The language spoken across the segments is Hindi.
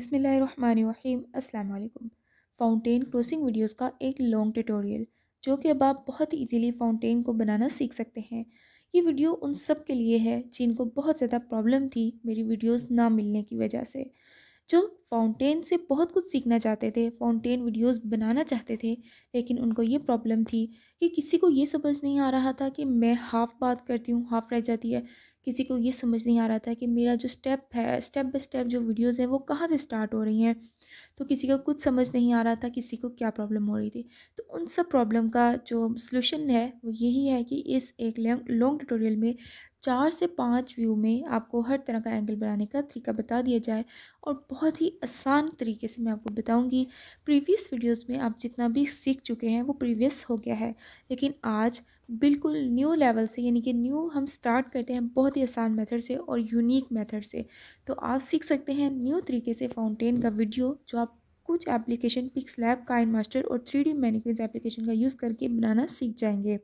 अस्सलाम वालेकुम फाउंटेन क्रोसिंग वीडियोस का एक लॉन्ग ट्यूटोरियल जो कि अब आप बहुत इजीली फाउंटेन को बनाना सीख सकते हैं ये वीडियो उन सब के लिए है जिनको बहुत ज़्यादा प्रॉब्लम थी मेरी वीडियोस ना मिलने की वजह से जो फाउंटेन से बहुत कुछ सीखना चाहते थे फाउंटेन वीडियोस बनाना चाहते थे लेकिन उनको ये प्रॉब्लम थी कि किसी को ये समझ नहीं आ रहा था कि मैं हाफ़ बात करती हूँ हाफ़ रह जाती है किसी को ये समझ नहीं आ रहा था कि मेरा जो स्टेप है स्टेप बाय स्टेप जो वीडियोज़ हैं वो कहाँ से स्टार्ट हो रही हैं तो किसी को कुछ समझ नहीं आ रहा था किसी को क्या प्रॉब्लम हो रही थी तो उन सब प्रॉब्लम का जो सोल्यूशन है वो यही है कि इस एक लॉन्ग ट्यूटोरियल में चार से पाँच व्यू में आपको हर तरह का एंगल बनाने का तरीका बता दिया जाए और बहुत ही आसान तरीके से मैं आपको बताऊंगी प्रीवियस वीडियोस में आप जितना भी सीख चुके हैं वो प्रीवियस हो गया है लेकिन आज बिल्कुल न्यू लेवल से यानी कि न्यू हम स्टार्ट करते हैं बहुत ही आसान मेथड से और यूनिक मेथड से तो आप सीख सकते हैं न्यू तरीके से फाउंटेन का वीडियो जो आप कुछ application pix lab kine master और थ्री डी मैनिक्विज एप्लीकेशन का यूज़ करके बनाना सीख जाएंगे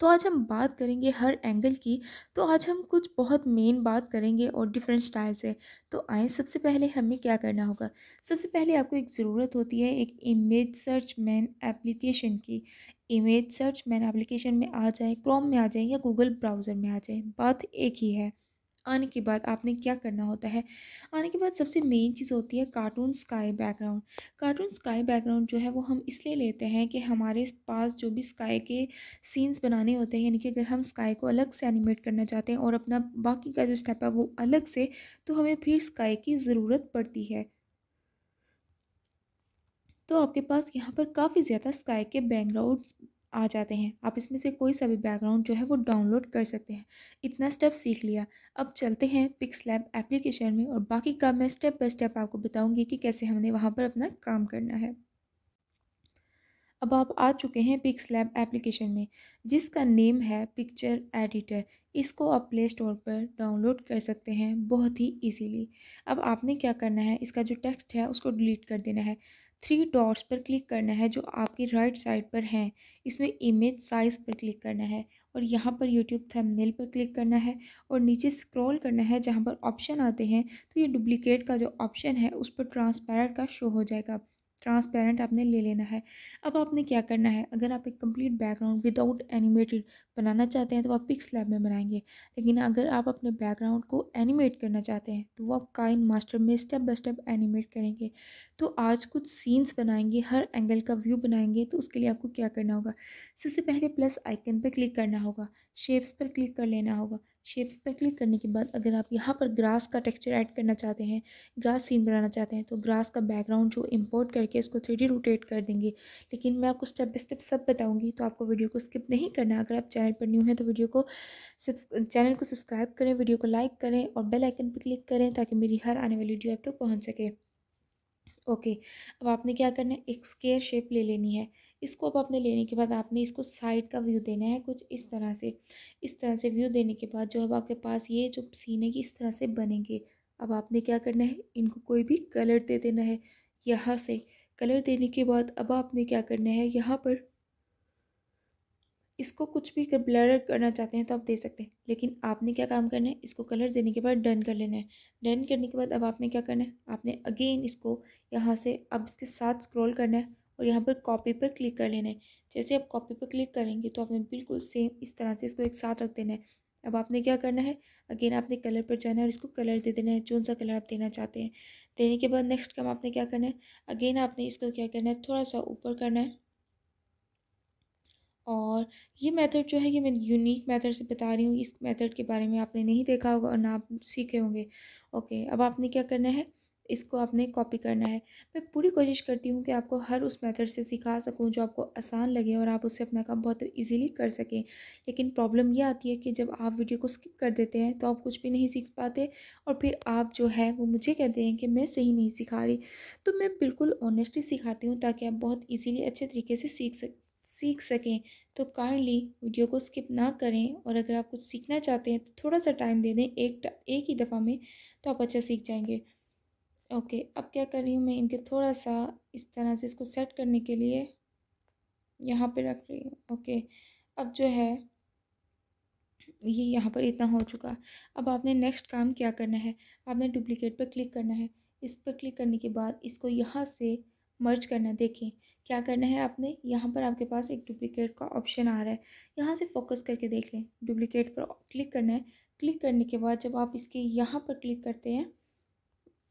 तो आज हम बात करेंगे हर एंगल की तो आज हम कुछ बहुत मेन बात करेंगे और डिफरेंट स्टाइल से तो आए सबसे पहले हमें क्या करना होगा सबसे पहले आपको एक ज़रूरत होती है एक इमेज सर्च मैन एप्लीकेशन की इमेज सर्च मैन एप्लीकेशन में आ जाए क्रोम में आ जाए या गूगल ब्राउज़र में आ जाए बात एक ही है आने के बाद आपने क्या करना होता है आने के बाद सबसे मेन चीज़ होती है cartoon sky background cartoon sky background जो है वो हम इसलिए लेते हैं कि हमारे पास जो भी स्काई के सीन्स बनाने होते हैं यानी कि अगर हम स्काई को अलग से एनिमेट करना चाहते हैं और अपना बाकी का जो स्टेप है वो अलग से तो हमें फिर स्काई की ज़रूरत पड़ती है तो आपके पास यहाँ पर काफ़ी ज़्यादा स्काई के बैकग्राउंड आ जाते हैं आप इसमें से कोई सा भी बैकग्राउंड जो है वो डाउनलोड कर सकते हैं इतना स्टेप सीख लिया अब चलते हैं पिक्स लैब एप्लीकेशन में और बाकी काम मैं स्टेप बाय स्टेप आपको बताऊंगी कि कैसे हमने वहाँ पर अपना काम करना है अब आप आ चुके हैं पिक्स लैब एप्लीकेशन में जिसका नेम है पिक्चर एडिटर इसको आप प्ले स्टोर पर डाउनलोड कर सकते हैं बहुत ही इजीली अब आपने क्या करना है इसका जो टेक्स्ट है उसको डिलीट कर देना है थ्री डॉट्स पर क्लिक करना है जो आपकी राइट साइड पर हैं इसमें इमेज साइज़ पर क्लिक करना है और यहाँ पर यूट्यूब थंबनेल पर क्लिक करना है और नीचे स्क्रॉल करना है जहाँ पर ऑप्शन आते हैं तो ये डुप्लीकेट का जो ऑप्शन है उस पर ट्रांसपेरेंट का शो हो जाएगा ट्रांसपेरेंट आपने ले लेना है अब आपने क्या करना है अगर आप एक कंप्लीट बैकग्राउंड विदाउट एनिमेटेड बनाना चाहते हैं तो आप पिक्स लैब में बनाएंगे लेकिन अगर आप अपने बैकग्राउंड को एनिमेट करना चाहते हैं तो वो आप काइन मास्टर में स्टेप बाय स्टेप एनिमेट करेंगे तो आज कुछ सीन्स बनाएंगे हर एंगल का व्यू बनाएंगे तो उसके लिए आपको क्या करना होगा सबसे पहले प्लस आइकन पर क्लिक करना होगा शेप्स पर क्लिक कर लेना होगा शेप्स पर क्लिक करने के बाद अगर आप यहाँ पर ग्रास का टेक्सचर ऐड करना चाहते हैं ग्रास सीन बनाना चाहते हैं तो ग्रास का बैकग्राउंड जो इंपोर्ट करके इसको थ्री रोटेट कर देंगे लेकिन मैं आपको स्टेप बाई स्टेप सब बताऊँगी तो आपको वीडियो को स्किप नहीं करना अगर आप चैनल पर न्यू हैं तो वीडियो को चैनल को सब्सक्राइब करें वीडियो को लाइक करें और बेल आइकन पर क्लिक करें ताकि मेरी हर आने वाली वीडियो आप तक तो पहुँच सके ओके अब आपने क्या करना है एक स्केयर शेप ले लेनी है इसको अब आपने लेने के बाद आपने इसको साइड का व्यू देना है कुछ इस तरह से इस तरह से व्यू देने के बाद जो अब आपके पास ये जो सीने की इस तरह से बनेंगे अब आपने क्या करना है इनको कोई भी कलर दे देना है यहाँ से कलर देने के बाद अब आपने क्या करना है यहाँ पर इसको कुछ भी कर ब्लर करना चाहते हैं तो आप दे सकते हैं लेकिन आपने क्या काम करना है इसको कलर देने के बाद डन कर लेना है डन करने के बाद अब आपने क्या करना है आपने अगेन इसको यहाँ से अब इसके साथ स्क्रॉल करना है और यहाँ पर कॉपी पर क्लिक कर लेना है जैसे आप कॉपी पर क्लिक करेंगे तो आपने बिल्कुल सेम इस तरह से इसको एक साथ रख देना है अब आपने क्या करना है अगेन आपने कलर पर जाना है और इसको कलर दे देना है जो सा कलर आप देना चाहते हैं देने के बाद नेक्स्ट काम आपने क्या करना है अगेन आपने इसको क्या करना है थोड़ा सा ऊपर करना है और ये मेथड जो है ये मैं यूनिक मेथड से बता रही हूँ इस मेथड के बारे में आपने नहीं देखा होगा और ना आप सीखे होंगे ओके अब आपने क्या करना है इसको आपने कॉपी करना है मैं पूरी कोशिश करती हूँ कि आपको हर उस मेथड से सिखा सकूँ जो आपको आसान लगे और आप उससे अपना काम बहुत इजीली कर सकें लेकिन प्रॉब्लम यह आती है कि जब आप वीडियो को स्किप कर देते हैं तो आप कुछ भी नहीं सीख पाते और फिर आप जो है वो मुझे कहते हैं कि मैं सही नहीं सिखा रही तो मैं बिल्कुल ऑनेस्टली सिखाती हूँ ताकि आप बहुत ईजीली अच्छे तरीके से सीख सक सीख सकें तो काइंडली वीडियो को स्किप ना करें और अगर आप कुछ सीखना चाहते हैं तो थोड़ा सा टाइम दे दें एक एक ही दफ़ा में तो आप अच्छा सीख जाएंगे ओके अब क्या कर रही हूँ मैं इनके थोड़ा सा इस तरह से इसको सेट करने के लिए यहाँ पे रख रही हूँ ओके अब जो है ये यहाँ पर इतना हो चुका अब आपने नेक्स्ट काम क्या करना है आपने डुप्लीकेट पर क्लिक करना है इस पर क्लिक करने के बाद इसको यहाँ से मर्ज करना देखें क्या करना है आपने यहाँ पर आपके पास एक डुप्लिकेट का ऑप्शन आ रहा है यहाँ से फोकस करके देख लें डुप्लिकेट पर क्लिक करना है क्लिक करने के बाद जब आप इसके यहाँ पर क्लिक करते हैं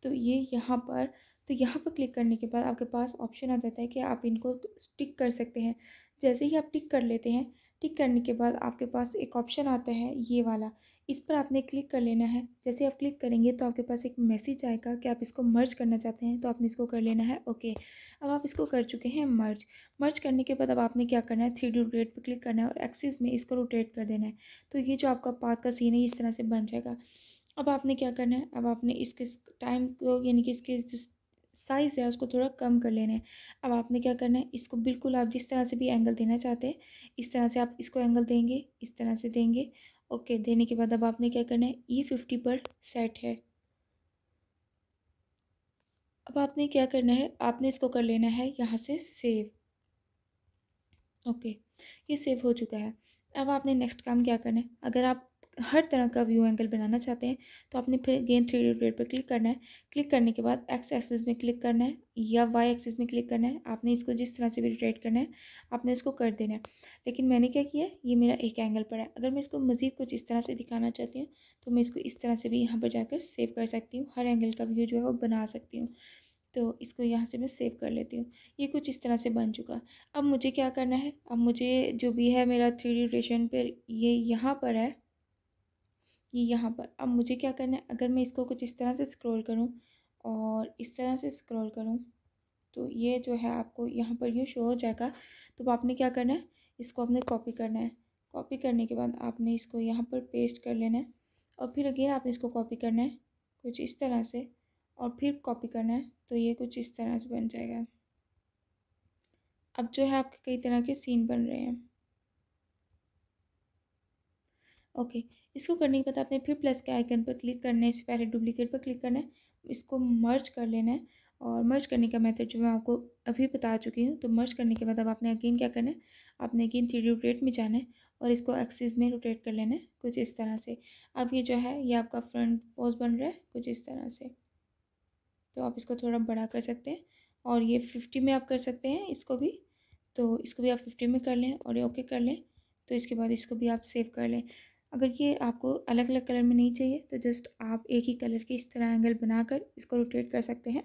तो ये यहाँ पर तो यहाँ पर क्लिक करने के बाद आपके पास ऑप्शन आ जाता है कि आप इनको टिक कर सकते हैं जैसे ही आप टिक कर लेते हैं टिक करने के बाद आपके पास एक ऑप्शन आता है ये वाला इस पर आपने क्लिक कर लेना है जैसे आप क्लिक करेंगे तो आपके पास एक मैसेज आएगा कि आप इसको मर्ज करना चाहते हैं तो आपने इसको कर लेना है ओके अब आप इसको कर चुके हैं मर्ज मर्ज करने के बाद अब आपने क्या करना है थ्री डी रोटेट पर क्लिक करना है और एक्सिस में इसको रोटेट कर देना है तो ये जो आपका पात का सीन है इस तरह से बन जाएगा अब आपने क्या करना है अब आपने इसके टाइम को यानी कि इसके जो साइज़ है उसको थोड़ा कम कर लेना है अब आपने क्या करना है इसको बिल्कुल आप जिस तरह से भी एंगल देना चाहते हैं इस तरह से आप इसको एंगल देंगे इस तरह से देंगे ओके देने के बाद अब आपने क्या करना है ई e फिफ्टी पर सेट है अब आपने क्या करना है आपने इसको कर लेना है यहाँ से सेव ओके ये सेव हो चुका है अब आपने नेक्स्ट काम क्या करना है अगर आप हर तरह का व्यू एंगल बनाना चाहते हैं तो आपने फिर गेंद थ्री डी प्लेट पर क्लिक करना है क्लिक करने के बाद एक्स एक्सिस में क्लिक करना है या वाई एक्सिस में क्लिक करना है आपने इसको जिस तरह से भी रोटेट करना है आपने इसको कर देना है लेकिन मैंने क्या किया ये मेरा एक एंगल पर है अगर मैं इसको मज़ीद कुछ इस तरह से दिखाना चाहती हूँ तो मैं इसको इस तरह से भी यहाँ पर जाकर सेव कर सकती हूँ हर एंगल का व्यू जो है वो बना सकती हूँ तो इसको यहाँ से मैं सेव कर लेती हूँ ये कुछ इस तरह से बन चुका अब मुझे क्या करना है अब मुझे जो भी है मेरा थ्री डी पर ये यहाँ पर है ये यहाँ पर अब मुझे क्या करना है अगर मैं इसको कुछ इस तरह से स्क्रॉल करूँ और इस तरह से स्क्रॉल करूँ तो ये जो है आपको यहाँ पर यूँ शो हो जाएगा तो आपने क्या करना है इसको आपने कॉपी करना है कॉपी करने के बाद आपने इसको यहाँ पर पेस्ट कर लेना है और फिर अगेन आपने इसको कॉपी करना है कुछ इस तरह से और फिर कॉपी करना है तो ये कुछ इस तरह से बन जाएगा अब जो है आपके कई तरह के सीन बन रहे हैं ओके इसको करने के बाद आपने फिर प्लस के आइकन पर क्लिक करना है इससे पहले डुप्लीकेट पर क्लिक करना है इसको मर्ज कर लेना है और मर्ज करने का मेथड जो मैं आपको अभी बता चुकी हूँ तो मर्ज करने के बाद अब आपने अगेन क्या करना है आपने अगेन थ्री रोटेट में जाना है और इसको एक्सिस में रोटेट कर लेना है कुछ इस तरह से अब ये जो है ये आपका फ्रंट पोज बन रहा है कुछ इस तरह से तो आप इसको थोड़ा बड़ा कर सकते हैं और ये फिफ्टी में आप कर सकते हैं इसको भी तो इसको भी आप फिफ्टी में कर लें और ये ओके कर लें तो इसके बाद इसको भी आप सेव कर लें अगर ये आपको अलग अलग कलर में नहीं चाहिए तो जस्ट आप एक ही कलर के इस तरह एंगल बनाकर इसको रोटेट कर सकते हैं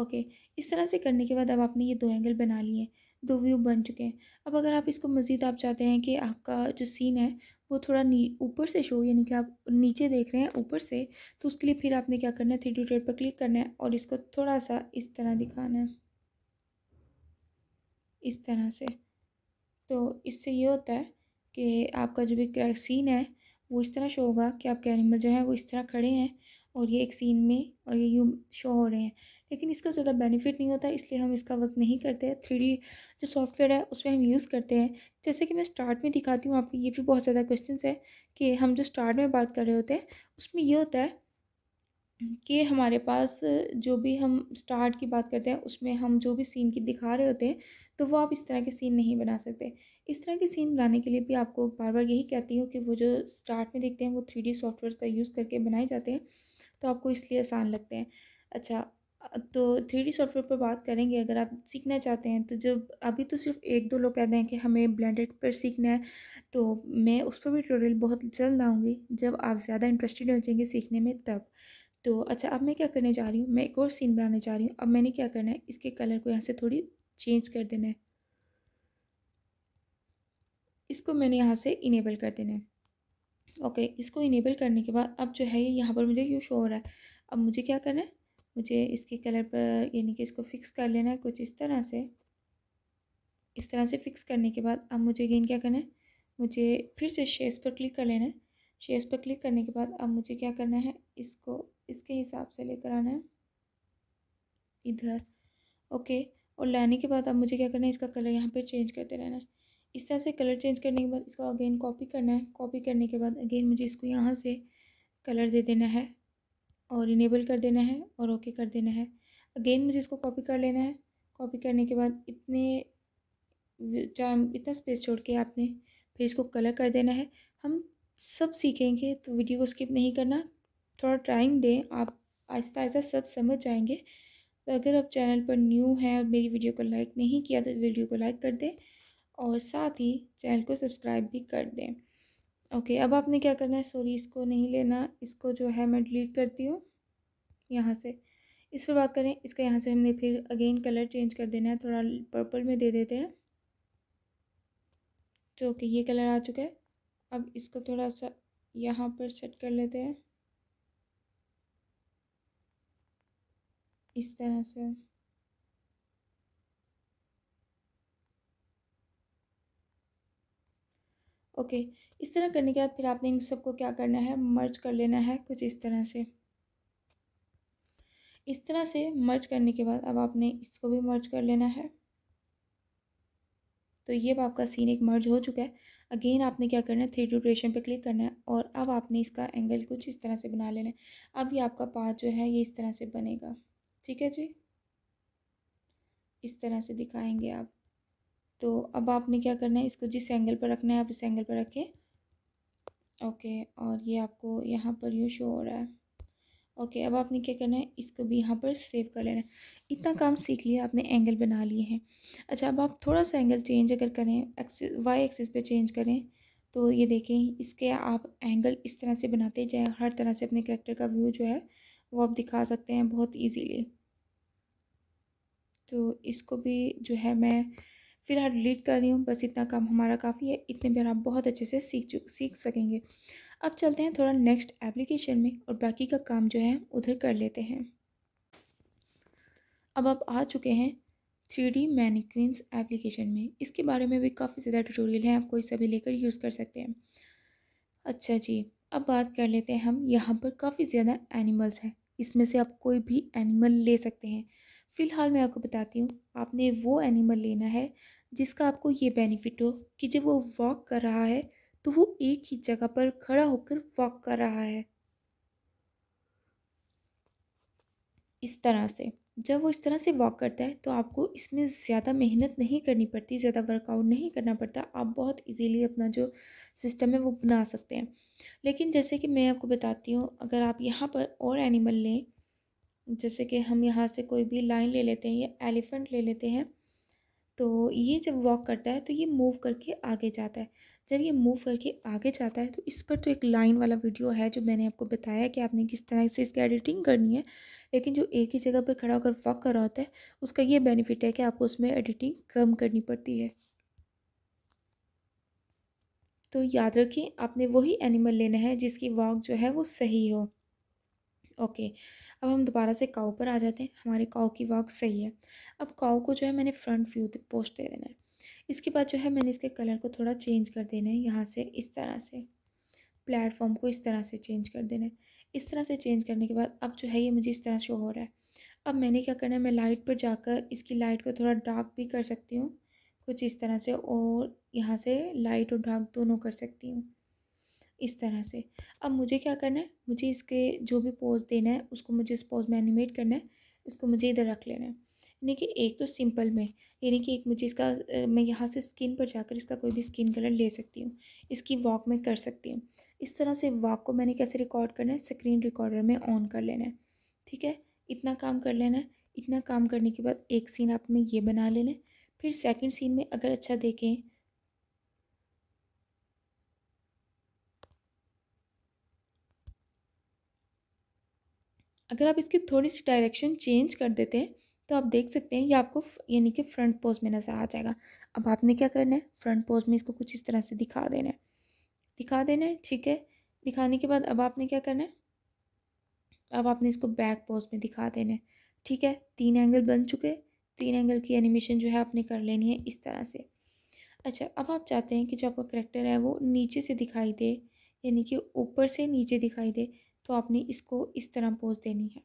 ओके इस तरह से करने के बाद अब आपने ये दो एंगल बना लिए दो व्यू बन चुके हैं अब अगर आप इसको मज़ीद आप चाहते हैं कि आपका जो सीन है वो थोड़ा ऊपर से शो यानी कि आप नीचे देख रहे हैं ऊपर से तो उसके लिए फिर आपने क्या करना है थ्री डी पर क्लिक करना है और इसको थोड़ा सा इस तरह दिखाना है इस तरह से तो इससे ये होता है कि आपका जो भी सीन है वो इस तरह शो होगा कि आपके एनिमल जो है वो इस तरह खड़े हैं और ये एक सीन में और ये यू शो हो रहे हैं लेकिन इसका ज़्यादा बेनिफिट नहीं होता इसलिए हम इसका वर्क नहीं करते थ्री जो सॉफ्टवेयर है उसमें हम यूज़ करते हैं जैसे कि मैं स्टार्ट में दिखाती हूँ आपको ये भी बहुत ज़्यादा क्वेश्चन है कि हम जो स्टार्ट में बात कर रहे होते हैं उसमें ये होता है कि हमारे पास जो भी हम स्टार्ट की बात करते हैं उसमें हम जो भी सीन की दिखा रहे होते हैं तो वो आप इस तरह के सीन नहीं बना सकते इस तरह के सीन बनाने के लिए भी आपको बार बार यही कहती हूँ कि वो जो स्टार्ट में देखते हैं वो थ्री सॉफ्टवेयर का यूज़ करके बनाए जाते हैं तो आपको इसलिए आसान लगते हैं अच्छा तो थ्री सॉफ्टवेयर पर बात करेंगे अगर आप सीखना चाहते हैं तो जब अभी तो सिर्फ एक दो लोग कहते हैं कि हमें ब्लेंडेड पर सीखना है तो मैं उस पर भी ट्यूटोरियल बहुत जल्द आऊँगी जब आप ज़्यादा इंटरेस्टेड हो जाएंगे सीखने में तब तो अच्छा अब मैं क्या करने जा रही हूँ मैं एक और सीन बनाने जा रही हूँ अब मैंने क्या करना है इसके कलर को यहाँ से थोड़ी चेंज कर देना है इसको मैंने यहाँ से इनेबल कर देना है ओके इसको इनेबल करने के बाद अब जो है ये यहाँ पर मुझे यू शो हो रहा है अब मुझे क्या करना है मुझे इसके कलर पर यानी कि इसको फिक्स कर लेना है कुछ इस तरह से इस तरह से फिक्स करने के बाद अब मुझे गेन क्या करना है मुझे फिर से शेयर्स पर क्लिक कर लेना है शेयर्स पर क्लिक करने के बाद अब मुझे क्या करना है इसको इसके हिसाब से लेकर आना है इधर ओके और लाने के बाद अब मुझे क्या करना है इसका कलर यहाँ पर चेंज करते रहना है इस तरह से कलर चेंज करने के बाद इसको अगेन कॉपी करना है कॉपी करने के बाद अगेन मुझे इसको यहाँ से कलर दे देना है और इनेबल कर देना है और ओके कर देना है अगेन मुझे इसको कॉपी कर लेना है कॉपी करने के बाद इतने टाइम इतना स्पेस छोड़ के आपने फिर इसको कलर कर देना है हम सब सीखेंगे तो वीडियो को स्किप नहीं करना थोड़ा टाइम दें आप आहिस्ता आहिस्ता सब समझ जाएंगे तो अगर आप चैनल पर न्यू हैं और मेरी वीडियो को लाइक नहीं किया तो वीडियो को लाइक कर दें और साथ ही चैनल को सब्सक्राइब भी कर दें ओके अब आपने क्या करना है सॉरी इसको नहीं लेना इसको जो है मैं डिलीट करती हूँ यहाँ से इस पर बात करें इसका यहाँ से हमने फिर अगेन कलर चेंज कर देना है थोड़ा पर्पल में दे देते हैं तो ओके ये कलर आ चुका है अब इसको थोड़ा सा यहाँ पर सेट कर लेते हैं इस तरह से ओके इस तरह करने के बाद फिर आपने इन सबको क्या करना है मर्ज कर लेना है कुछ इस तरह से इस तरह से मर्ज करने के बाद अब आपने इसको भी मर्ज कर लेना है तो ये अब आपका सीन एक मर्ज हो चुका है अगेन आपने क्या करना है थ्री ड्रेशन पे क्लिक करना है और अब आपने इसका एंगल कुछ इस तरह से बना लेना है अब ये आपका पाथ जो है ये इस तरह से बनेगा ठीक है जी इस तरह से दिखाएंगे आप तो अब आपने क्या करना है इसको जिस एंगल पर रखना है आप उस एंगल पर रखें ओके और ये आपको यहाँ पर यूँ शो हो रहा है ओके अब आपने क्या करना है इसको भी यहाँ पर सेव कर लेना है इतना काम सीख लिया आपने एंगल बना लिए हैं अच्छा अब आप थोड़ा सा एंगल चेंज अगर करें एक्सिस वाई एक्सिस पे चेंज करें तो ये देखें इसके आप एंगल इस तरह से बनाते जाएँ हर तरह से अपने करेक्टर का व्यू जो है वो आप दिखा सकते हैं बहुत ईजीली तो इसको भी जो है मैं फ़िलहाल डिलीट कर रही हूँ बस इतना काम हमारा काफ़ी है इतने में आप बहुत अच्छे से सीख चु सीख सकेंगे अब चलते हैं थोड़ा नेक्स्ट एप्लीकेशन में और बाकी का काम जो है उधर कर लेते हैं अब आप आ चुके हैं थ्री डी मैनिक्विंस एप्लीकेशन में इसके बारे में भी काफ़ी ज़्यादा ट्यूटोरियल हैं आप कोई सभी लेकर यूज़ कर सकते हैं अच्छा जी अब बात कर लेते हैं हम यहाँ पर काफ़ी ज़्यादा एनिमल्स हैं इसमें से आप कोई भी एनिमल ले सकते हैं फ़िलहाल मैं आपको बताती हूँ आपने वो एनिमल लेना है जिसका आपको ये बेनिफिट हो कि जब वो वॉक कर रहा है तो वो एक ही जगह पर खड़ा होकर वॉक कर रहा है इस तरह से जब वो इस तरह से वॉक करता है तो आपको इसमें ज़्यादा मेहनत नहीं करनी पड़ती ज़्यादा वर्कआउट नहीं करना पड़ता आप बहुत इजीली अपना जो सिस्टम है वो बना सकते हैं लेकिन जैसे कि मैं आपको बताती हूँ अगर आप यहाँ पर और एनिमल लें जैसे कि हम यहाँ से कोई भी लाइन ले लेते हैं या एलिफेंट ले लेते हैं तो ये जब वॉक करता है तो ये मूव करके आगे जाता है जब ये मूव करके आगे जाता है तो इस पर तो एक लाइन वाला वीडियो है जो मैंने आपको बताया कि आपने किस तरह से इसकी एडिटिंग करनी है लेकिन जो एक ही जगह पर खड़ा होकर वॉक कर रहा होता है उसका ये बेनिफिट है कि आपको उसमें एडिटिंग कम करनी पड़ती है तो याद रखें आपने वही एनिमल लेना है जिसकी वॉक जो है वो सही हो ओके अब हम दोबारा से काऊ पर आ जाते हैं हमारे काऊ की वॉक सही है अब काऊ को जो है मैंने फ्रंट व्यू पोस्ट दे देना है इसके बाद जो है मैंने इसके कलर को थोड़ा चेंज कर देना है यहाँ से इस तरह से प्लेटफॉर्म को इस तरह से चेंज कर देना है इस तरह से चेंज करने के बाद अब जो है ये मुझे इस तरह शो हो रहा है अब मैंने क्या करना है मैं लाइट पर जाकर इसकी लाइट को थोड़ा डार्क भी कर सकती हूँ कुछ इस तरह से और यहाँ से लाइट और डार्क दोनों कर सकती हूँ इस तरह से अब मुझे क्या करना है मुझे इसके जो भी पोज देना है उसको मुझे इस पोज में एनिमेट करना है इसको मुझे इधर रख लेना है यानी कि एक तो सिंपल में यानी कि एक मुझे इसका मैं यहाँ से स्किन पर जाकर इसका कोई भी स्किन कलर ले सकती हूँ इसकी वॉक में कर सकती हूँ इस तरह से वॉक को मैंने कैसे रिकॉर्ड करना है स्क्रीन रिकॉर्डर में ऑन कर लेना है ठीक है इतना काम कर लेना है इतना काम करने के बाद एक सीन आप में ये बना लेना है फिर सेकेंड सीन में अगर अच्छा देखें अगर आप इसकी थोड़ी सी डायरेक्शन चेंज कर देते हैं तो आप देख सकते हैं ये आपको यानी कि फ्रंट पोज में नज़र आ जाएगा अब आपने क्या करना है फ्रंट पोज में इसको कुछ इस तरह से दिखा देना है दिखा देना है ठीक है दिखाने के बाद अब आपने क्या करना है अब आपने इसको बैक पोज में दिखा देना है ठीक है तीन एंगल बन चुके तीन एंगल की एनिमेशन जो है आपने कर लेनी है इस तरह से अच्छा अब आप चाहते हैं कि जो आपका करेक्टर है वो नीचे से दिखाई दे यानी कि ऊपर से नीचे दिखाई दे तो आपने इसको इस तरह पोज देनी है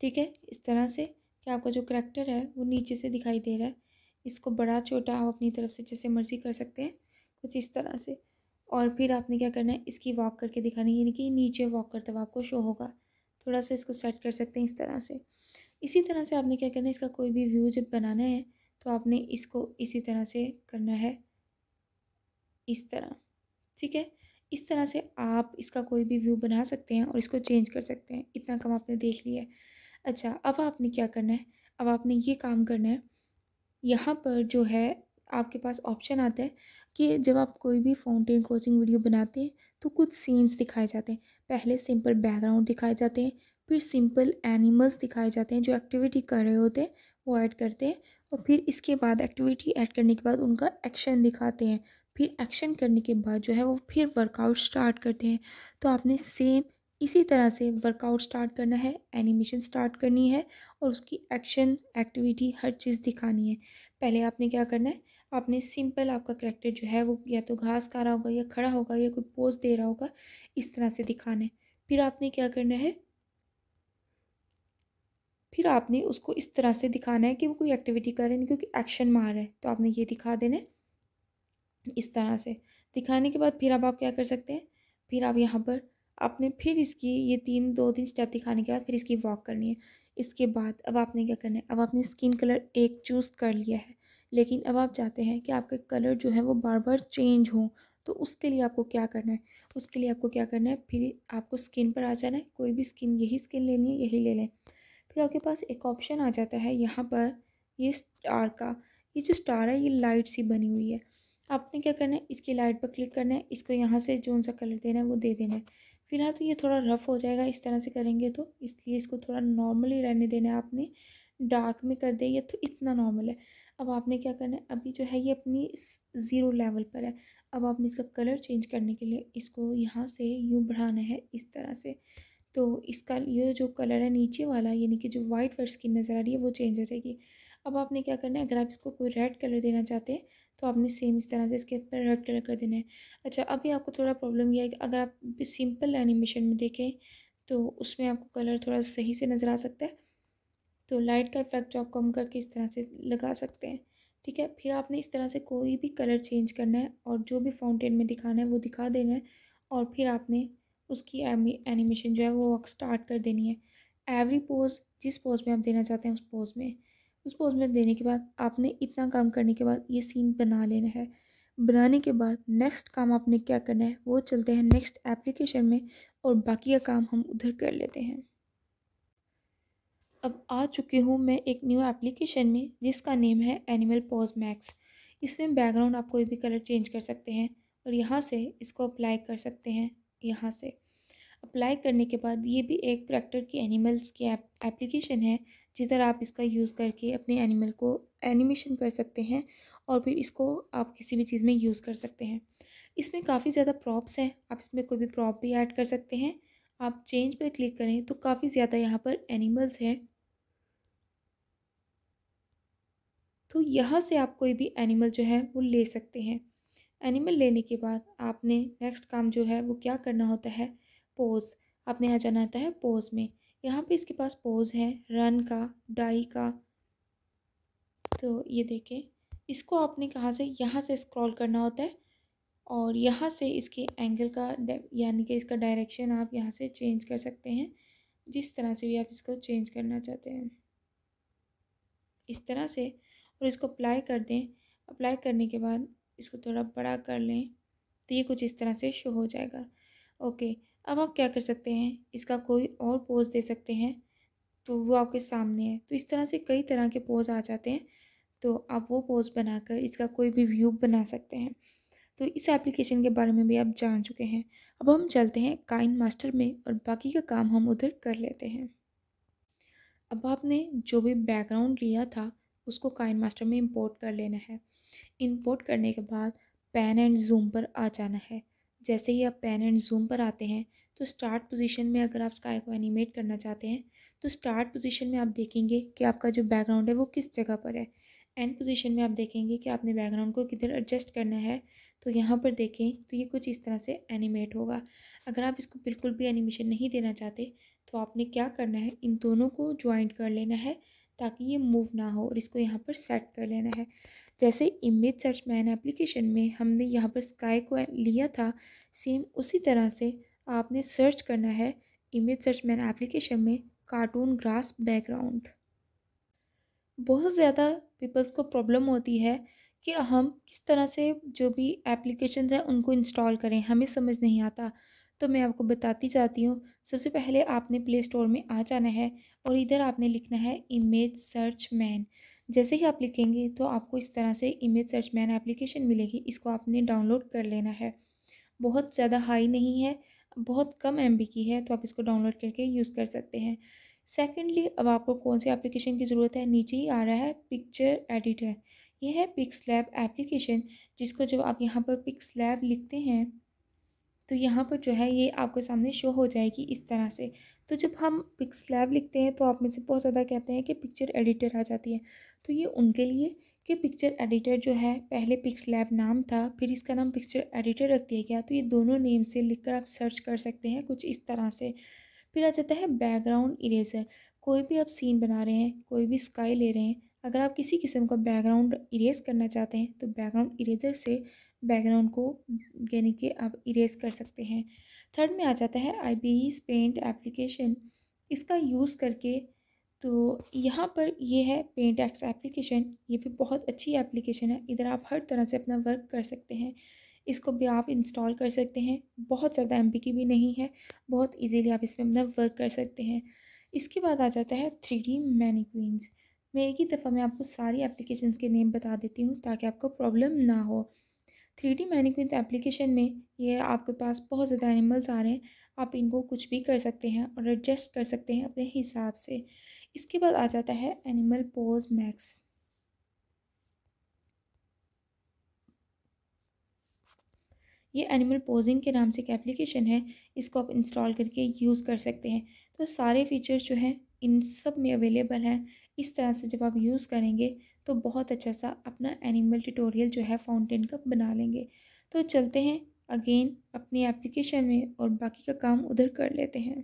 ठीक है इस तरह से कि आपका जो करेक्टर है वो नीचे से दिखाई दे रहा है इसको बड़ा छोटा आप अपनी तरफ से जैसे मर्ज़ी कर सकते हैं कुछ इस तरह से और फिर आपने क्या करना है इसकी वॉक करके दिखानी है यानी कि नीचे वॉक करते हुए आपको शो होगा थोड़ा सा इसको सेट कर सकते हैं इस तरह से इसी तरह से आपने क्या करना है इसका कोई भी व्यू जब बनाना है तो आपने इसको इसी तरह से करना है इस तरह ठीक है इस तरह से आप इसका कोई भी व्यू बना सकते हैं और इसको चेंज कर सकते हैं इतना कम आपने देख लिया है अच्छा अब आपने क्या करना है अब आपने ये काम करना है यहाँ पर जो है आपके पास ऑप्शन आता है कि जब आप कोई भी फाउंटेन क्रॉसिंग वीडियो बनाते हैं तो कुछ सीन्स दिखाए जाते हैं पहले सिंपल बैकग्राउंड दिखाए जाते हैं फिर सिंपल एनिमल्स दिखाए जाते हैं जो एक्टिविटी कर रहे होते हैं वो ऐड करते हैं और फिर इसके बाद एक्टिविटी ऐड करने के बाद उनका एक्शन दिखाते हैं फिर एक्शन करने के बाद जो है वो फिर वर्कआउट स्टार्ट करते हैं तो आपने सेम इसी तरह से वर्कआउट स्टार्ट करना है एनिमेशन स्टार्ट करनी है और उसकी एक्शन एक्टिविटी हर चीज़ दिखानी है पहले आपने क्या करना है आपने सिंपल आपका करेक्टर जो है वो या तो घास खा रहा होगा या खड़ा होगा या कोई पोज दे रहा होगा इस तरह से दिखाना है फिर आपने क्या करना है फिर आपने उसको इस तरह से दिखाना है कि वो कोई एक्टिविटी कर रहे हैं क्योंकि एक्शन मार रहा है तो आपने ये दिखा देना है इस तरह से दिखाने के बाद फिर अब आप क्या कर सकते हैं फिर आप यहाँ पर आपने फिर इसकी ये तीन दो तीन स्टेप दिखाने के बाद फिर इसकी वॉक करनी है इसके बाद अब आपने क्या करना है अब आपने स्किन कलर एक चूज़ कर लिया है लेकिन अब आप चाहते हैं कि आपके कलर जो है वो बार बार चेंज हों तो उसके लिए आपको क्या करना है उसके लिए आपको क्या करना है फिर आपको स्किन पर आ जाना है कोई भी स्किन यही स्किन लेनी है यही ले लें फिर आपके पास एक ऑप्शन आ जाता है यहाँ पर ये स्टार का ये जो स्टार है ये लाइट सी बनी हुई है आपने क्या करना है इसकी लाइट पर क्लिक करना है इसको यहाँ से जो सा कलर देना है वो दे देना है फिलहाल तो ये थोड़ा रफ़ हो जाएगा इस तरह से करेंगे तो इसलिए इसको थोड़ा नॉर्मली रहने देना है आपने डार्क में कर दे ये तो इतना नॉर्मल है अब आपने क्या करना है अभी जो है ये अपनी ज़ीरो लेवल पर है अब आपने इसका कलर चेंज करने के लिए इसको यहाँ से यूँ बढ़ाना है इस तरह से तो इसका ये जो कलर है नीचे वाला यानी कि जो वाइट वाइट स्किन नज़र आ रही है वो चेंज हो जाएगी अब आपने क्या करना है अगर आप इसको कोई रेड कलर देना चाहते हैं तो आपने सेम इस तरह से इसके ऊपर रेड कलर कर देना है अच्छा अभी आपको थोड़ा प्रॉब्लम यह है कि अगर आप सिंपल एनिमेशन में देखें तो उसमें आपको कलर थोड़ा सही से नज़र आ सकता है तो लाइट का इफेक्ट आप कम करके इस तरह से लगा सकते हैं ठीक है फिर आपने इस तरह से कोई भी कलर चेंज करना है और जो भी फाउंटेन में दिखाना है वो दिखा देना है और फिर आपने उसकी एनिमेशन जो है वो स्टार्ट कर देनी है एवरी पोज जिस पोज में आप देना चाहते हैं उस पोज में उस पोज में देने के बाद आपने इतना काम करने के बाद ये सीन बना लेना है बनाने के बाद नेक्स्ट काम आपने क्या करना है वो चलते हैं नेक्स्ट एप्लीकेशन में और बाकी का काम हम उधर कर लेते हैं अब आ चुकी हूँ मैं एक न्यू एप्लीकेशन में जिसका नेम है एनिमल पोज मैक्स इसमें बैकग्राउंड आप कोई भी कलर चेंज कर सकते हैं और यहाँ से इसको अप्लाई कर सकते हैं यहाँ से अप्लाई करने के बाद ये भी एक करेक्टर की एनिमल्स की एप्लीकेशन है जिधर आप इसका यूज़ करके अपने एनिमल को एनिमेशन कर सकते हैं और फिर इसको आप किसी भी चीज़ में यूज़ कर सकते हैं इसमें काफ़ी ज़्यादा प्रॉप्स हैं आप इसमें कोई भी प्रॉप भी ऐड कर सकते हैं आप चेंज पर क्लिक करें तो काफ़ी ज़्यादा यहाँ पर एनिमल्स हैं तो यहाँ से आप कोई भी एनिमल जो है वो ले सकते हैं एनिमल लेने के बाद आपने नेक्स्ट काम जो है वो क्या करना होता है पोज आपने यहाँ जाना होता है पोज में यहाँ पे इसके पास पोज है रन का डाई का तो ये देखें इसको आपने कहाँ से यहाँ से स्क्रॉल करना होता है और यहाँ से इसके एंगल का यानी कि इसका डायरेक्शन आप यहाँ से चेंज कर सकते हैं जिस तरह से भी आप इसको चेंज करना चाहते हैं इस तरह से और इसको अप्लाई कर दें अप्लाई करने के बाद इसको थोड़ा बड़ा कर लें तो ये कुछ इस तरह से शो हो जाएगा ओके अब आप क्या कर सकते हैं इसका कोई और पोज दे सकते हैं तो वो आपके सामने है तो इस तरह से कई तरह के पोज आ जाते हैं तो आप वो पोज बनाकर इसका कोई भी व्यू बना सकते हैं तो इस एप्लीकेशन के बारे में भी आप जान चुके हैं अब हम चलते हैं काइन मास्टर में और बाकी का काम हम उधर कर लेते हैं अब आपने जो भी बैकग्राउंड लिया था उसको काइन मास्टर में इम्पोर्ट कर लेना है इम्पोर्ट करने के बाद पेन एंड जूम पर आ जाना है जैसे ही आप पेन एंड जूम पर आते हैं तो स्टार्ट पोजीशन में अगर आप स्काई को एनिमेट करना चाहते हैं तो स्टार्ट पोजीशन में आप देखेंगे कि आपका जो बैकग्राउंड है वो किस जगह पर है एंड पोजीशन में आप देखेंगे कि आपने बैकग्राउंड को किधर एडजस्ट करना है तो यहाँ पर देखें तो ये कुछ इस तरह से एनिमेट होगा अगर आप इसको बिल्कुल भी एनिमेशन नहीं देना चाहते तो आपने क्या करना है इन दोनों को ज्वाइंट कर लेना है ताकि ये मूव ना हो और इसको यहाँ पर सेट कर लेना है जैसे इमेज सर्च मैन एप्लीकेशन में हमने यहाँ पर स्काई को लिया था सेम उसी तरह से आपने सर्च करना है इमेज सर्च मैन एप्लीकेशन में कार्टून ग्रास बैकग्राउंड बहुत ज़्यादा पीपल्स को प्रॉब्लम होती है कि हम किस तरह से जो भी एप्लीकेशन हैं उनको इंस्टॉल करें हमें समझ नहीं आता तो मैं आपको बताती जाती हूँ सबसे पहले आपने प्ले स्टोर में आ जाना है और इधर आपने लिखना है इमेज सर्च मैन जैसे ही आप लिखेंगे तो आपको इस तरह से इमेज सर्च मैन एप्लीकेशन मिलेगी इसको आपने डाउनलोड कर लेना है बहुत ज़्यादा हाई नहीं है बहुत कम एम की है तो आप इसको डाउनलोड करके यूज़ कर सकते हैं सेकेंडली अब आपको कौन से एप्लीकेशन की ज़रूरत है नीचे ही आ रहा है पिक्चर एडिटर यह है पिक्स लैब एप्लीकेशन जिसको जब आप यहाँ पर पिक्स लैब लिखते हैं तो यहाँ पर जो है ये आपके सामने शो हो जाएगी इस तरह से तो जब हम पिक्स लैब लिखते हैं तो आप में से बहुत ज़्यादा कहते हैं कि पिक्चर एडिटर आ जाती है तो ये उनके लिए कि पिक्चर एडिटर जो है पहले पिक्स लैब नाम था फिर इसका नाम पिक्चर एडिटर रख दिया गया तो ये दोनों नेम से लिख कर आप सर्च कर सकते हैं कुछ इस तरह से फिर आ जाता है बैकग्राउंड इरेजर कोई भी आप सीन बना रहे हैं कोई भी स्काई ले रहे हैं अगर आप किसी किस्म का बैकग्राउंड इरेज करना चाहते हैं तो बैकग्राउंड इरेजर से बैकग्राउंड को यानी कि आप इरेज कर सकते हैं थर्ड में आ जाता है आई बी पेंट एप्लीकेशन इसका यूज़ करके तो यहाँ पर ये है पेंट एक्स एप्लीकेशन ये भी बहुत अच्छी एप्लीकेशन है इधर आप हर तरह से अपना वर्क कर सकते हैं इसको भी आप इंस्टॉल कर सकते हैं बहुत ज़्यादा एम की भी नहीं है बहुत इजीली आप इसमें अपना वर्क कर सकते हैं इसके बाद आ जाता है थ्री डी मैनिक्वीन्स मैं एक ही दफ़ा मैं आपको सारी एप्लीकेशंस के नेम बता देती हूँ ताकि आपको प्रॉब्लम ना हो थ्री डी मैनिक्विंस एप्लीकेशन में ये आपके पास बहुत ज़्यादा एनिमल्स आ रहे हैं आप इनको कुछ भी कर सकते हैं और एडजस्ट कर सकते हैं अपने हिसाब से इसके बाद आ जाता है एनिमल पोज मैक्स ये एनिमल पोजिंग के नाम से एक एप्लीकेशन है इसको आप इंस्टॉल करके यूज़ कर सकते हैं तो सारे फीचर्स जो हैं इन सब में अवेलेबल हैं इस तरह से जब आप यूज़ करेंगे तो बहुत अच्छा सा अपना एनिमल ट्यूटोरियल जो है फाउंटेन का बना लेंगे तो चलते हैं अगेन अपनी एप्लीकेशन में और बाकी का काम उधर कर लेते हैं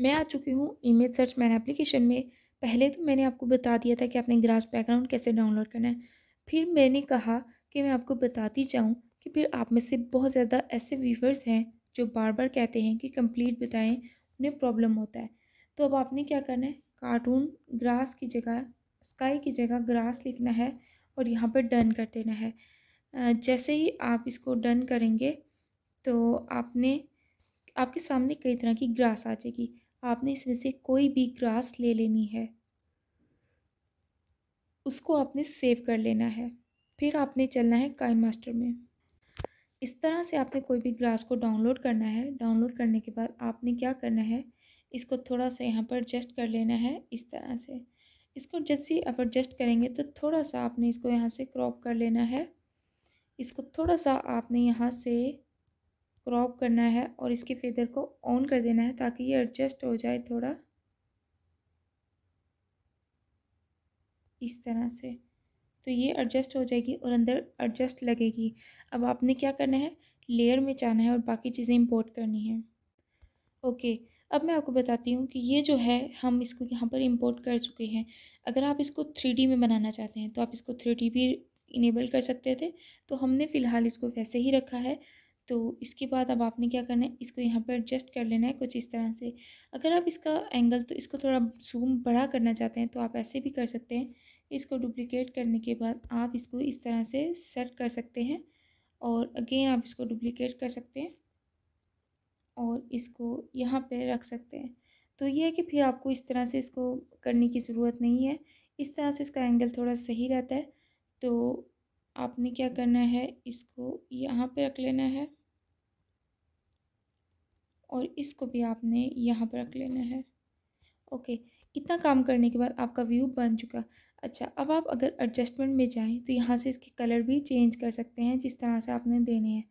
मैं आ चुकी हूँ इमेज सर्च मैन एप्लीकेशन में पहले तो मैंने आपको बता दिया था कि आपने ग्रास बैकग्राउंड कैसे डाउनलोड करना है फिर मैंने कहा कि मैं आपको बताती जाऊँ कि फिर आप में से बहुत ज़्यादा ऐसे व्यूवर्स हैं जो बार बार कहते हैं कि कंप्लीट बताएं उन्हें प्रॉब्लम होता है तो अब आपने क्या करना है कार्टून ग्रास की जगह स्काई की जगह ग्रास लिखना है और यहाँ पर डन कर देना है जैसे ही आप इसको डन करेंगे तो आपने आपके सामने कई तरह की ग्रास आ जाएगी आपने इसमें से कोई भी ग्रास ले लेनी है उसको आपने सेव कर लेना है फिर आपने चलना है काइन मास्टर में इस तरह से आपने कोई भी ग्रास को डाउनलोड करना है डाउनलोड करने के बाद आपने क्या करना है इसको थोड़ा सा यहाँ पर एडजस्ट कर लेना है इस तरह से इसको जैसे आप एडजस्ट करेंगे तो थोड़ा सा आपने इसको यहाँ से क्रॉप कर लेना है इसको थोड़ा सा आपने यहाँ से क्रॉप करना है और इसके फेदर को ऑन कर देना है ताकि ये एडजस्ट हो जाए थोड़ा इस तरह से तो ये एडजस्ट हो जाएगी और अंदर एडजस्ट लगेगी अब आपने क्या करना है लेयर में जाना है और बाकी चीज़ें इंपोर्ट करनी है ओके अब मैं आपको बताती हूँ कि ये जो है हम इसको यहाँ पर इंपोर्ट कर चुके हैं अगर आप इसको थ्री में बनाना चाहते हैं तो आप इसको थ्री भी इनेबल कर सकते थे तो हमने फ़िलहाल इसको वैसे ही रखा है तो इसके बाद अब आपने क्या करना है इसको यहाँ पर एडजस्ट कर लेना है कुछ इस तरह से अगर आप इसका एंगल तो इसको थोड़ा जूम बड़ा करना चाहते हैं तो आप ऐसे भी कर सकते हैं इसको डुप्लिकेट करने के बाद आप इसको इस तरह से सेट कर सकते हैं और अगेन आप इसको डुप्लिकेट कर सकते हैं और इसको यहाँ पे रख सकते हैं तो ये है कि फिर आपको इस तरह से इसको करने की ज़रूरत नहीं है इस तरह से इसका एंगल थोड़ा सही रहता है तो आपने क्या करना है इसको यहाँ पे रख लेना है और इसको भी आपने यहाँ पर रख लेना है ओके इतना काम करने के बाद आपका व्यू बन चुका अच्छा अब आप अगर एडजस्टमेंट में जाएं तो यहाँ से इसके कलर भी चेंज कर सकते हैं जिस तरह से आपने देने हैं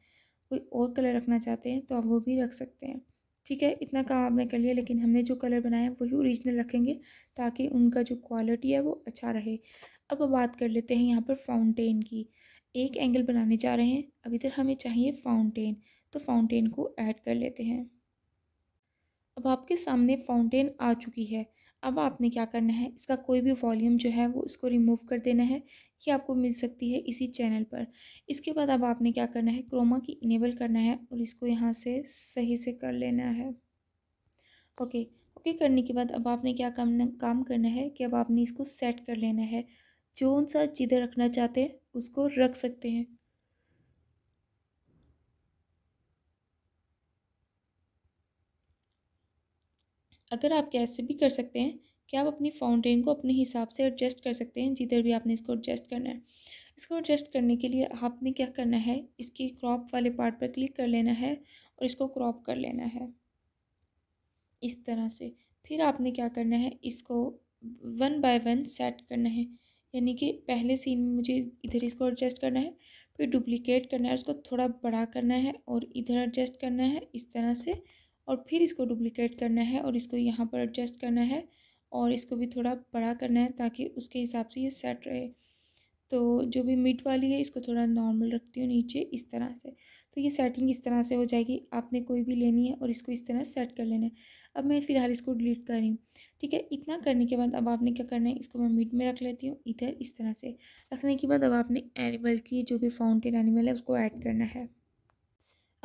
कोई और कलर रखना चाहते हैं तो आप वो भी रख सकते हैं ठीक है इतना काम आपने कर लिया लेकिन हमने जो कलर बनाया है वही ओरिजिनल रखेंगे ताकि उनका जो क्वालिटी है वो अच्छा रहे अब बात कर लेते हैं यहाँ पर फाउंटेन की एक एंगल बनाने जा रहे हैं अब इधर हमें चाहिए फाउंटेन तो फाउंटेन को ऐड कर लेते हैं अब आपके सामने फाउंटेन आ चुकी है अब आपने क्या करना है इसका कोई भी वॉल्यूम जो है वो इसको रिमूव कर देना है ये आपको मिल सकती है इसी चैनल पर इसके बाद अब आपने क्या करना है क्रोमा की इनेबल करना है और इसको यहाँ से सही से कर लेना है ओके ओके करने के बाद अब आपने क्या काम काम करना है कि अब आपने इसको सेट कर लेना है जो सा चीज़ें रखना चाहते हैं उसको रख सकते हैं अगर आप कैसे भी कर सकते हैं कि आप अपनी फाउंटेन को अपने हिसाब से एडजस्ट कर सकते हैं जिधर भी आपने इसको एडजस्ट करना है इसको एडजस्ट करने के लिए आपने क्या करना है इसकी क्रॉप वाले पार्ट पर क्लिक कर लेना है और इसको क्रॉप कर लेना है इस तरह से फिर आपने क्या करना है इसको वन बाय वन सेट करना है यानी कि पहले सीन में मुझे इधर इसको एडजस्ट करना है फिर डुप्लिकेट करना है उसको थोड़ा बड़ा करना है और इधर एडजस्ट करना है इस तरह से और फिर इसको डुप्लिकेट करना है और इसको यहाँ पर एडजस्ट करना है और इसको भी थोड़ा बड़ा करना है ताकि उसके हिसाब से ये सेट रहे तो जो भी मिड वाली है इसको थोड़ा नॉर्मल रखती हूँ नीचे इस तरह से तो ये सेटिंग इस तरह से हो जाएगी आपने कोई भी लेनी है और इसको इस तरह सेट कर लेना है अब मैं फ़िलहाल इसको डिलीट कर रही हूँ ठीक है इतना करने के बाद अब आपने क्या करना है इसको मैं मिड में रख लेती हूँ इधर इस तरह से रखने के बाद अब आपने एनिमल की जो भी फाउंटेन एनिमल है उसको ऐड करना है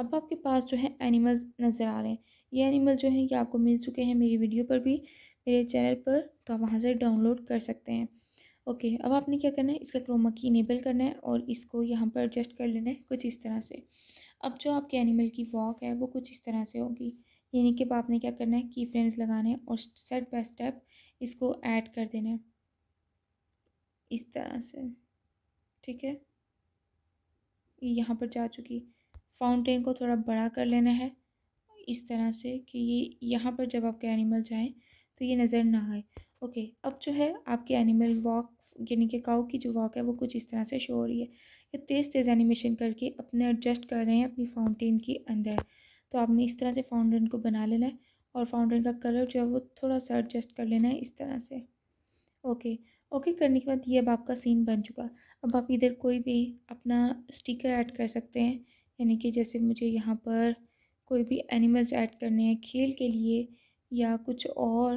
अब आपके पास जो है एनिमल्स नज़र आ रहे हैं ये एनिमल जो है ये आपको मिल चुके हैं मेरी वीडियो पर भी मेरे चैनल पर तो आप वहाँ से डाउनलोड कर सकते हैं ओके अब आपने क्या करना है इसका क्रोमा की इनेबल करना है और इसको यहाँ पर एडजस्ट कर लेना है कुछ इस तरह से अब जो आपके एनिमल की वॉक है वो कुछ इस तरह से होगी यानी कि अब आपने क्या करना है की फ्रेम्स लगाने और स्टेप बाय स्टेप इसको ऐड कर देना है इस तरह से ठीक है ये यहाँ पर जा चुकी फाउंटेन को थोड़ा बड़ा कर लेना है इस तरह से कि ये यहाँ पर जब आपके एनिमल जाएँ तो ये नज़र ना आए ओके अब जो है आपके एनिमल वॉक यानी कि काऊ की जो वॉक है वो कुछ इस तरह से शो हो रही है ये तेज़ तेज़ एनिमेशन करके अपने एडजस्ट कर रहे हैं अपनी फाउंटेन के अंदर तो आपने इस तरह से फाउंटेन को बना लेना है और फाउंटेन का कलर जो है वो थोड़ा सा एडजस्ट कर लेना है इस तरह से ओके ओके करने के बाद ये अब आपका सीन बन चुका अब आप इधर कोई भी अपना स्टिकर ऐड कर सकते हैं यानी कि जैसे मुझे यहाँ पर कोई भी एनिमल्स ऐड करने हैं खेल के लिए या कुछ और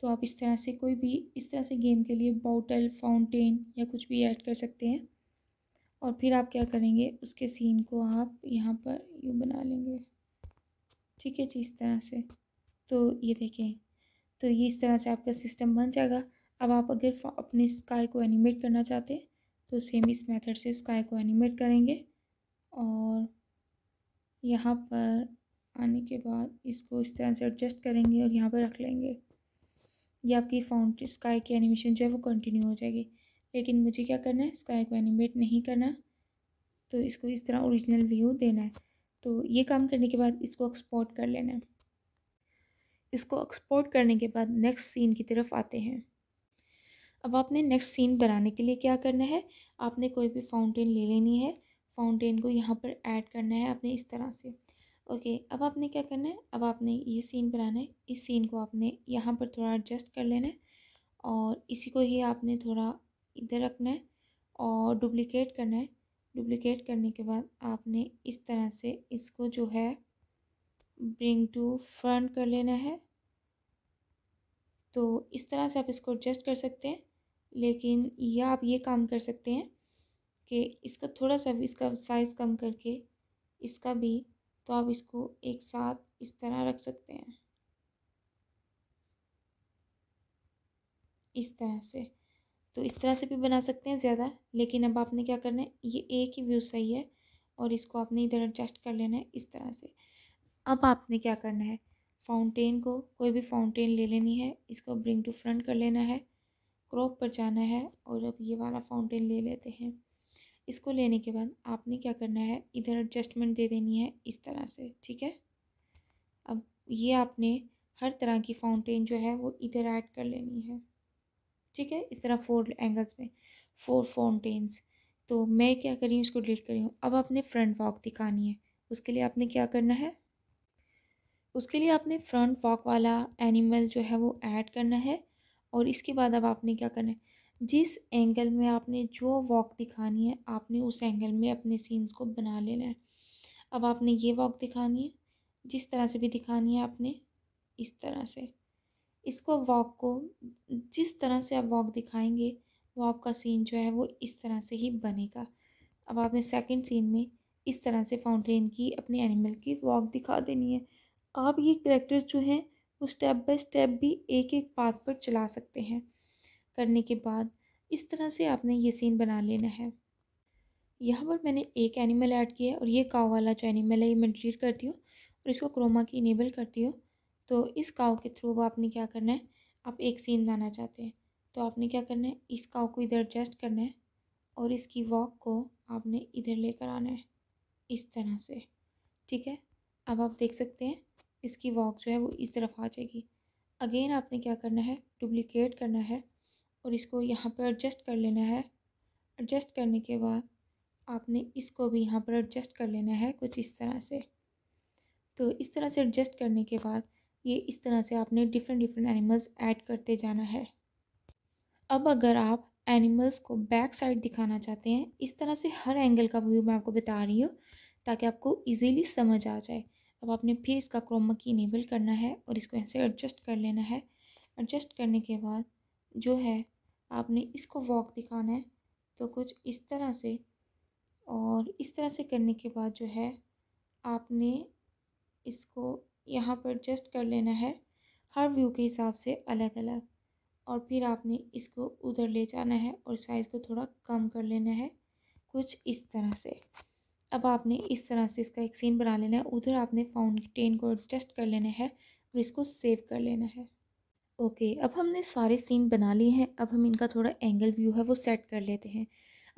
तो आप इस तरह से कोई भी इस तरह से गेम के लिए बॉटल फाउंटेन या कुछ भी ऐड कर सकते हैं और फिर आप क्या करेंगे उसके सीन को आप यहाँ पर यूँ बना लेंगे ठीक है जी इस तरह से तो ये देखें तो ये इस तरह से आपका सिस्टम बन जाएगा अब आप अगर अपने स्काई को एनिमेट करना चाहते हैं तो सेम इस मेथड से स्काई को एनिमेट करेंगे और यहाँ पर आने के बाद इसको इस तरह से एडजस्ट करेंगे और यहाँ पर रख लेंगे ये आपकी फाउंट स्काई की एनिमेशन जो है वो कंटिन्यू हो जाएगी लेकिन मुझे क्या करना है स्काई को एनिमेट नहीं करना तो इसको इस तरह ओरिजिनल व्यू देना है तो ये काम करने के बाद इसको एक्सपोर्ट कर लेना है इसको एक्सपोर्ट करने के बाद नेक्स्ट सीन की तरफ आते हैं अब आपने नेक्स्ट सीन बनाने के लिए क्या करना है आपने कोई भी फाउंटेन ले लेनी है फाउंटेन को यहाँ पर ऐड करना है आपने इस तरह से ओके अब आपने क्या करना है अब आपने ये सीन बनाना है इस सीन को आपने यहाँ पर थोड़ा एडजस्ट कर लेना है और इसी को ही आपने थोड़ा इधर रखना है और डुप्लिकेट करना है डुप्लिकेट करने के बाद आपने इस तरह से इसको जो है ब्रिंग टू फ्रंट कर लेना है तो इस तरह से आप इसको एडजस्ट कर सकते हैं लेकिन या आप ये काम कर सकते हैं कि इसका थोड़ा सा भी इसका साइज़ कम करके इसका भी तो आप इसको एक साथ इस तरह रख सकते हैं इस तरह से तो इस तरह से भी बना सकते हैं ज़्यादा लेकिन अब आपने क्या करना है ये एक ही व्यू सही है और इसको आपने इधर एडजस्ट कर लेना है इस तरह से अब आपने क्या करना है फाउंटेन को कोई भी फाउंटेन ले लेनी है इसको ब्रिंग टू फ्रंट कर लेना है क्रॉप पर जाना है और अब ये वाला फाउंटेन ले लेते हैं इसको लेने के बाद आपने क्या करना है इधर एडजस्टमेंट दे देनी है इस तरह से ठीक है अब ये आपने हर तरह की फाउंटेन जो है वो इधर ऐड कर लेनी है ठीक है इस तरह फोर एंगल्स में फोर फाउंटेन्स तो मैं क्या करी हूँ इसको डिलीट करी हूँ अब आपने फ्रंट वॉक दिखानी है उसके लिए आपने क्या करना है उसके लिए आपने फ्रंट वॉक वाला एनिमल जो है वो ऐड करना है और इसके बाद अब आपने क्या करना है जिस एंगल में आपने जो वॉक दिखानी है आपने उस एंगल में अपने सीन्स को बना लेना है अब आपने ये वॉक दिखानी है जिस तरह से भी दिखानी है आपने इस तरह से इसको वॉक को जिस तरह से आप वॉक दिखाएंगे वो आपका सीन जो है वो इस तरह से ही बनेगा अब आपने सेकंड सीन में इस तरह से फाउंटेन की अपने एनिमल की वॉक दिखा देनी है आप ये करेक्टर्स जो हैं वो स्टेप बाय स्टेप भी एक एक पाथ पर चला सकते हैं करने के बाद इस तरह से आपने ये सीन बना लेना है यहाँ पर मैंने एक एनिमल ऐड किया है और ये काव वाला जो एनिमल है ये मैं डिलीट करती हूँ और इसको क्रोमा की इनेबल करती हूँ तो इस काव के थ्रू आपने क्या करना है आप एक सीन बनाना चाहते हैं तो आपने क्या करना है इस काव को इधर एडजस्ट करना है और इसकी वॉक को आपने इधर लेकर आना है इस तरह से ठीक है अब आप देख सकते हैं इसकी वॉक जो है वो इस तरफ आ जाएगी अगेन आपने क्या करना है डुप्लीकेट करना है और इसको यहाँ पर एडजस्ट कर लेना है एडजस्ट करने के बाद आपने इसको भी यहाँ पर एडजस्ट कर लेना है कुछ इस तरह से तो इस तरह से एडजस्ट करने के बाद ये इस तरह से आपने डिफरेंट डिफरेंट एनिमल्स ऐड करते जाना है अब अगर आप एनिमल्स को बैक साइड दिखाना चाहते हैं इस तरह से हर एंगल का व्यू मैं आपको बता रही हूँ ताकि आपको इजीली समझ आ जाए अब आपने फिर इसका क्रोमा की इनेबल करना है और इसको ऐसे एडजस्ट कर लेना है एडजस्ट करने के बाद जो है आपने इसको वॉक दिखाना है तो कुछ इस तरह से और इस तरह से करने के बाद जो है आपने इसको यहाँ पर एडजस्ट कर लेना है हर व्यू के हिसाब से अलग अलग और फिर आपने इसको उधर ले जाना है और साइज़ को थोड़ा कम कर लेना है कुछ इस तरह से अब आपने इस तरह से इसका एक सीन बना लेना है उधर आपने फाउंटेन को एडजस्ट कर लेना है और इसको सेव कर लेना है ओके अब हमने सारे सीन बना लिए हैं अब हम इनका थोड़ा एंगल व्यू है वो सेट कर लेते हैं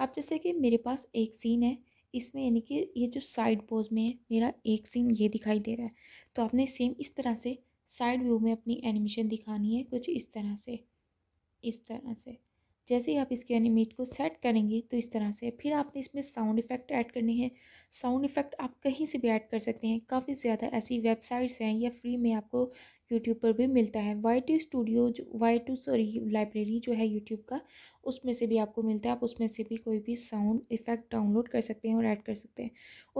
अब जैसे कि मेरे पास एक सीन है इसमें यानी कि ये जो साइड पोज में है मेरा एक सीन ये दिखाई दे रहा है तो आपने सेम इस तरह से साइड व्यू में अपनी एनिमेशन दिखानी है कुछ इस तरह से इस तरह से जैसे ही आप इसके एनिमेट को सेट करेंगे तो इस तरह से फिर आपने इसमें साउंड इफ़ेक्ट ऐड करने हैं साउंड इफ़ेक्ट आप कहीं से भी ऐड कर सकते हैं काफ़ी ज़्यादा ऐसी वेबसाइट्स हैं या फ्री में आपको यूट्यूब पर भी मिलता है वाई टू स्टूडियो जो वाई टू सॉरी लाइब्रेरी जो है यूट्यूब का उसमें से भी आपको मिलता है आप उसमें से भी कोई भी साउंड इफ़ेक्ट डाउनलोड कर सकते हैं और ऐड कर सकते हैं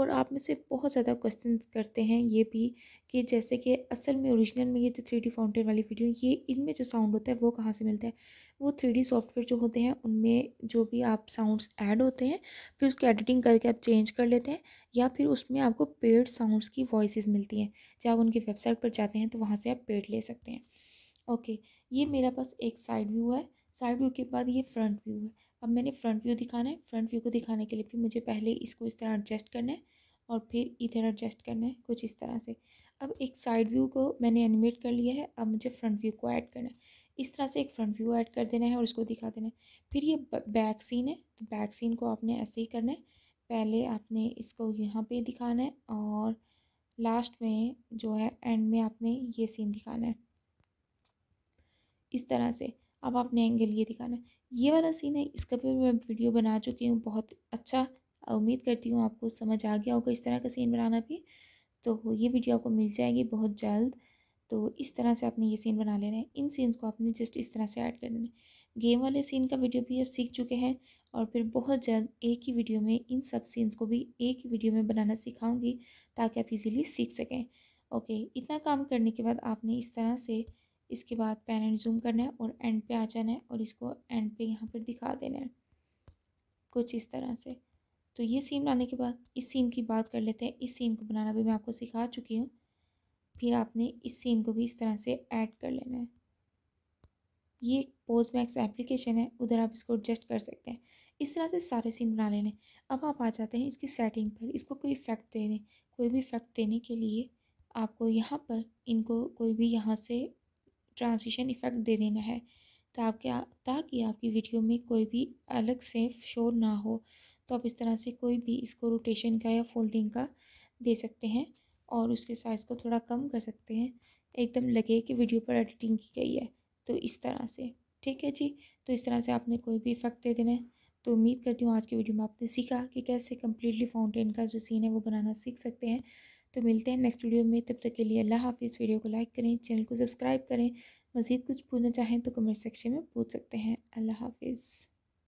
और आप में से बहुत ज़्यादा क्वेश्चन करते हैं ये भी कि जैसे कि असल में ओरिजिनल में ये जो थ्री डी फाउंटेन वाली वीडियो ये इनमें जो साउंड होता है वो कहाँ से मिलता है वो थ्री डी सॉफ्टवेयर जो होते हैं उनमें जो भी आप साउंड्स ऐड होते हैं फिर उसकी एडिटिंग करके आप चेंज कर लेते हैं या फिर उसमें आपको पेड साउंड्स की वॉइस मिलती हैं जब आप उनकी वेबसाइट पर जाते हैं तो वहाँ से आप पेड ले सकते हैं ओके ये मेरा पास एक साइड व्यू है साइड व्यू के बाद ये फ्रंट व्यू है अब मैंने फ्रंट व्यू दिखाना है फ्रंट व्यू को दिखाने के लिए भी मुझे पहले इसको इस तरह एडजस्ट करना है और फिर इधर एडजस्ट करना है कुछ इस तरह से अब एक साइड व्यू को मैंने एनिमेट कर लिया है अब मुझे फ्रंट व्यू को ऐड करना है इस तरह से एक फ्रंट व्यू ऐड कर देना है और उसको दिखा देना है फिर ये बैक सीन है तो बैक सीन को आपने ऐसे ही करना है पहले आपने इसको यहाँ पे दिखाना है और लास्ट में जो है एंड में आपने ये सीन दिखाना है इस तरह से अब आपने एंगल ये दिखाना है ये वाला सीन है इसका भी मैं वीडियो बना चुकी हूँ बहुत अच्छा उम्मीद करती हूँ आपको समझ आ गया होगा इस तरह का सीन बनाना भी तो ये वीडियो आपको मिल जाएगी बहुत जल्द तो इस तरह से आपने ये सीन बना लेना है इन सीन्स को आपने जस्ट इस तरह से ऐड कर देना है गेम वाले सीन का वीडियो भी आप सीख चुके हैं और फिर बहुत जल्द एक ही वीडियो में इन सब सीन्स को भी एक ही वीडियो में बनाना सिखाऊंगी ताकि आप इजीली सीख सकें ओके इतना काम करने के बाद आपने इस तरह से इसके बाद पैरेंट जूम करना है और एंड पे आ जाना है और इसको एंड पे यहाँ पर दिखा देना है कुछ इस तरह से तो ये सीन बनाने के बाद इस सीन की बात कर लेते हैं इस सीन को बनाना भी मैं आपको सिखा चुकी हूँ फिर आपने इस सीन को भी इस तरह से ऐड कर लेना है ये एक पोज मैक्स एप्लीकेशन है उधर आप इसको एडजस्ट कर सकते हैं इस तरह से सारे सीन बना लेने अब आप आ जाते हैं इसकी सेटिंग पर इसको कोई इफेक्ट दे दें कोई भी इफेक्ट देने के लिए आपको यहाँ पर इनको कोई भी यहाँ से ट्रांजिशन इफ़ेक्ट दे देना है ताकि ताकि आपकी वीडियो में कोई भी अलग से शोर ना हो तो आप इस तरह से कोई भी इसको रोटेशन का या फोल्डिंग का दे सकते हैं और उसके साइज़ को थोड़ा कम कर सकते हैं एकदम लगे कि वीडियो पर एडिटिंग की गई है तो इस तरह से ठीक है जी तो इस तरह से आपने कोई भी इफ़ेक्ट दे देना है तो उम्मीद करती हूँ आज की वीडियो में आपने सीखा कि कैसे कम्प्लीटली फाउंटेन का जो सीन है वो बनाना सीख सकते हैं तो मिलते हैं नेक्स्ट वीडियो में तब तक के लिए अल्लाह हाफिज़ वीडियो को लाइक करें चैनल को सब्सक्राइब करें मज़ीद कुछ पूछना चाहें तो कमेंट सेक्शन में पूछ सकते हैं अल्लाह हाफिज़